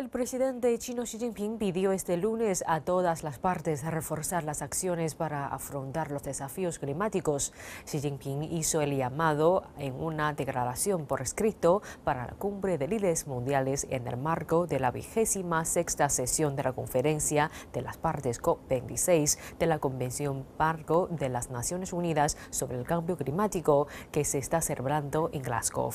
El presidente chino Xi Jinping pidió este lunes a todas las partes reforzar las acciones para afrontar los desafíos climáticos. Xi Jinping hizo el llamado en una declaración por escrito para la cumbre de líderes mundiales en el marco de la vigésima sexta sesión de la conferencia de las partes COP26 de la Convención Parco de las Naciones Unidas sobre el Cambio Climático que se está celebrando en Glasgow.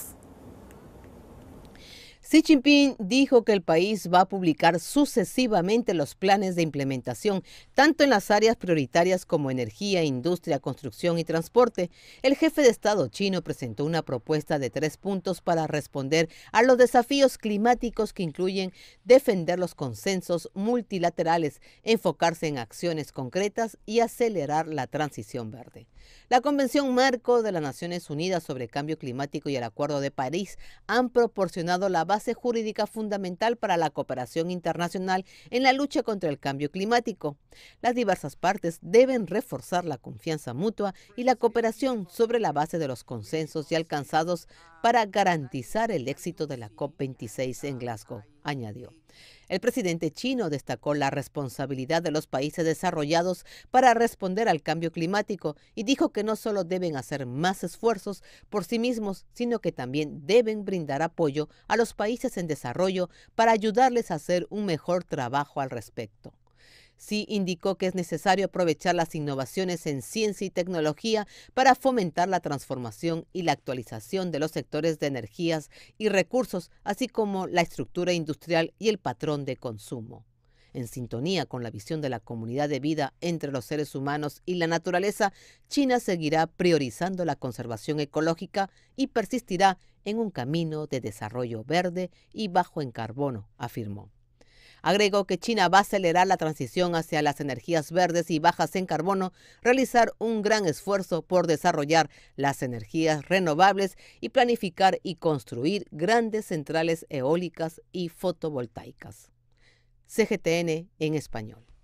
Xi Jinping dijo que el país va a publicar sucesivamente los planes de implementación, tanto en las áreas prioritarias como energía, industria, construcción y transporte. El jefe de Estado chino presentó una propuesta de tres puntos para responder a los desafíos climáticos que incluyen defender los consensos multilaterales, enfocarse en acciones concretas y acelerar la transición verde. La Convención Marco de las Naciones Unidas sobre Cambio Climático y el Acuerdo de París han proporcionado la base base jurídica fundamental para la cooperación internacional en la lucha contra el cambio climático. Las diversas partes deben reforzar la confianza mutua y la cooperación sobre la base de los consensos ya alcanzados para garantizar el éxito de la COP26 en Glasgow, añadió. El presidente chino destacó la responsabilidad de los países desarrollados para responder al cambio climático y dijo que no solo deben hacer más esfuerzos por sí mismos, sino que también deben brindar apoyo a los países en desarrollo para ayudarles a hacer un mejor trabajo al respecto. Sí indicó que es necesario aprovechar las innovaciones en ciencia y tecnología para fomentar la transformación y la actualización de los sectores de energías y recursos, así como la estructura industrial y el patrón de consumo. En sintonía con la visión de la comunidad de vida entre los seres humanos y la naturaleza, China seguirá priorizando la conservación ecológica y persistirá en un camino de desarrollo verde y bajo en carbono, afirmó. Agregó que China va a acelerar la transición hacia las energías verdes y bajas en carbono, realizar un gran esfuerzo por desarrollar las energías renovables y planificar y construir grandes centrales eólicas y fotovoltaicas. CGTN en español.